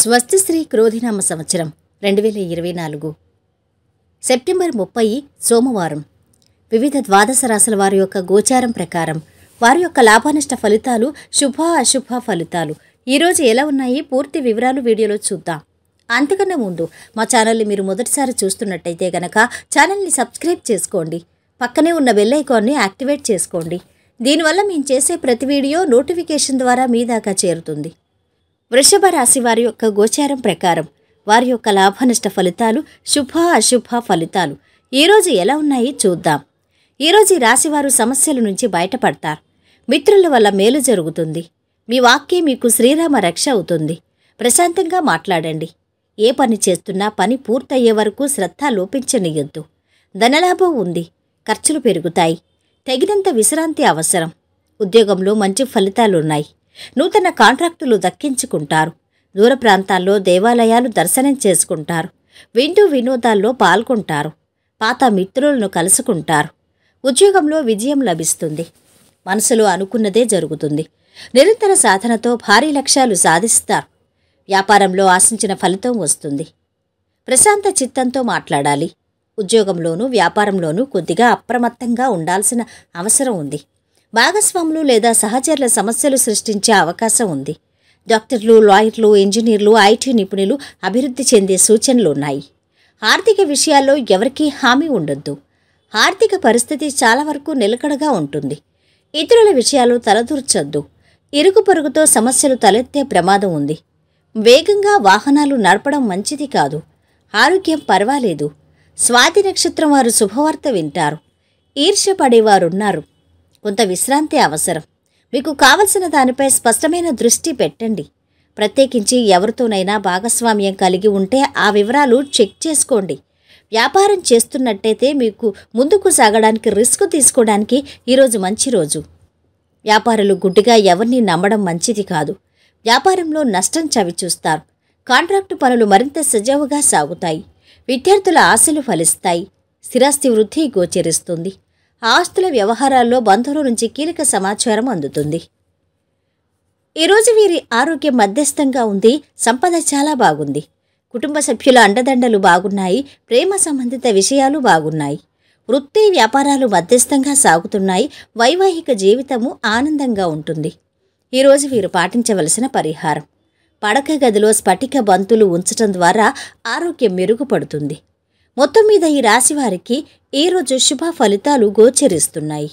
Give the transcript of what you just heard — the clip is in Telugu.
స్వస్తిశ్రీ క్రోధినామ సంవత్సరం రెండు వేల ఇరవై నాలుగు సెప్టెంబర్ ముప్పై సోమవారం వివిధ ద్వాదశ రాశుల వారి యొక్క గోచారం ప్రకారం వారి యొక్క లాభనష్ట ఫలితాలు శుభ అశుభ ఫలితాలు ఈరోజు ఎలా ఉన్నాయి పూర్తి వివరాలు వీడియోలో చూద్దాం అంతకన్నా ముందు మా ఛానల్ని మీరు మొదటిసారి చూస్తున్నట్టయితే గనక ఛానల్ని సబ్స్క్రైబ్ చేసుకోండి పక్కనే ఉన్న బెల్లైకాన్ని యాక్టివేట్ చేసుకోండి దీనివల్ల మేము చేసే ప్రతి వీడియో నోటిఫికేషన్ ద్వారా మీ దాకా చేరుతుంది వృషభ రాశి వారి యొక్క గోచారం ప్రకారం వారి యొక్క లాభనష్ట ఫలితాలు శుభ అశుభ ఫలితాలు ఈరోజు ఎలా ఉన్నాయి చూద్దాం ఈరోజు రాశివారు సమస్యల నుంచి బయటపడతారు మిత్రుల వల్ల మేలు జరుగుతుంది మీ వాక్యం మీకు శ్రీరామ రక్ష అవుతుంది ప్రశాంతంగా మాట్లాడండి ఏ పని చేస్తున్నా పని పూర్తయ్యే వరకు శ్రద్ధ లోపించనియొద్దు ధనలాభం ఉంది ఖర్చులు పెరుగుతాయి తగినంత విశ్రాంతి అవసరం ఉద్యోగంలో మంచి ఫలితాలున్నాయి నూతన కాంట్రాక్టులు దక్కించుకుంటారు దూర ప్రాంతాల్లో దేవాలయాలు దర్శనం చేసుకుంటారు వింటూ వినోదాల్లో పాల్గొంటారు పాత మిత్రులను కలుసుకుంటారు ఉద్యోగంలో విజయం లభిస్తుంది మనసులో అనుకున్నదే జరుగుతుంది నిరంతర సాధనతో భారీ లక్ష్యాలు సాధిస్తారు వ్యాపారంలో ఆశించిన ఫలితం వస్తుంది ప్రశాంత చిత్తంతో మాట్లాడాలి ఉద్యోగంలోనూ వ్యాపారంలోనూ కొద్దిగా అప్రమత్తంగా ఉండాల్సిన అవసరం ఉంది భాగస్వాములు లేదా సహచరుల సమస్యలు సృష్టించే అవకాశం ఉంది డాక్టర్లు లాయర్లు ఇంజనీర్లు ఐటీ నిపుణులు అభివృద్ధి చెందే సూచనలు ఉన్నాయి ఆర్థిక విషయాల్లో ఎవరికీ హామీ ఉండొద్దు ఆర్థిక పరిస్థితి చాలా వరకు నిలకడగా ఉంటుంది ఇతరుల విషయాలు తలదూర్చొద్దు ఇరుగు పొరుగుతో సమస్యలు తలెత్తే ప్రమాదం ఉంది వేగంగా వాహనాలు నడపడం మంచిది కాదు ఆరోగ్యం పర్వాలేదు స్వాతి నక్షత్రం వారు శుభవార్త వింటారు ఈర్ష్యపడేవారున్నారు కొంత విశ్రాంతి అవసరం మీకు కావలసిన దానిపై స్పష్టమైన దృష్టి పెట్టండి ప్రత్యేకించి ఎవరితోనైనా భాగస్వామ్యం కలిగి ఉంటే ఆ వివరాలు చెక్ చేసుకోండి వ్యాపారం చేస్తున్నట్టయితే మీకు ముందుకు సాగడానికి రిస్క్ తీసుకోవడానికి ఈరోజు మంచి రోజు వ్యాపారులు గుడ్డిగా ఎవరిని నమ్మడం మంచిది కాదు వ్యాపారంలో నష్టం చవిచూస్తారు కాంట్రాక్టు పనులు మరింత సజావుగా సాగుతాయి విద్యార్థుల ఆశలు ఫలిస్తాయి స్థిరాస్తి వృద్ధి గోచరిస్తుంది ఆస్తుల వ్యవహారాల్లో బంధువుల నుంచి కీలక సమాచారం అందుతుంది ఈరోజు వీరి ఆరోగ్యం మధ్యస్థంగా ఉంది సంపద చాలా బాగుంది కుటుంబ సభ్యుల అండదండలు బాగున్నాయి ప్రేమ సంబంధిత విషయాలు బాగున్నాయి వృత్తి వ్యాపారాలు మధ్యస్థంగా సాగుతున్నాయి వైవాహిక జీవితము ఆనందంగా ఉంటుంది ఈరోజు వీరు పాటించవలసిన పరిహారం పడక గదిలో స్ఫటిక బంతులు ఉంచటం ద్వారా ఆరోగ్యం మెరుగుపడుతుంది మొత్తం మీద ఈ రాశివారికి ఈరోజు శుభ ఫలితాలు గోచరిస్తున్నాయి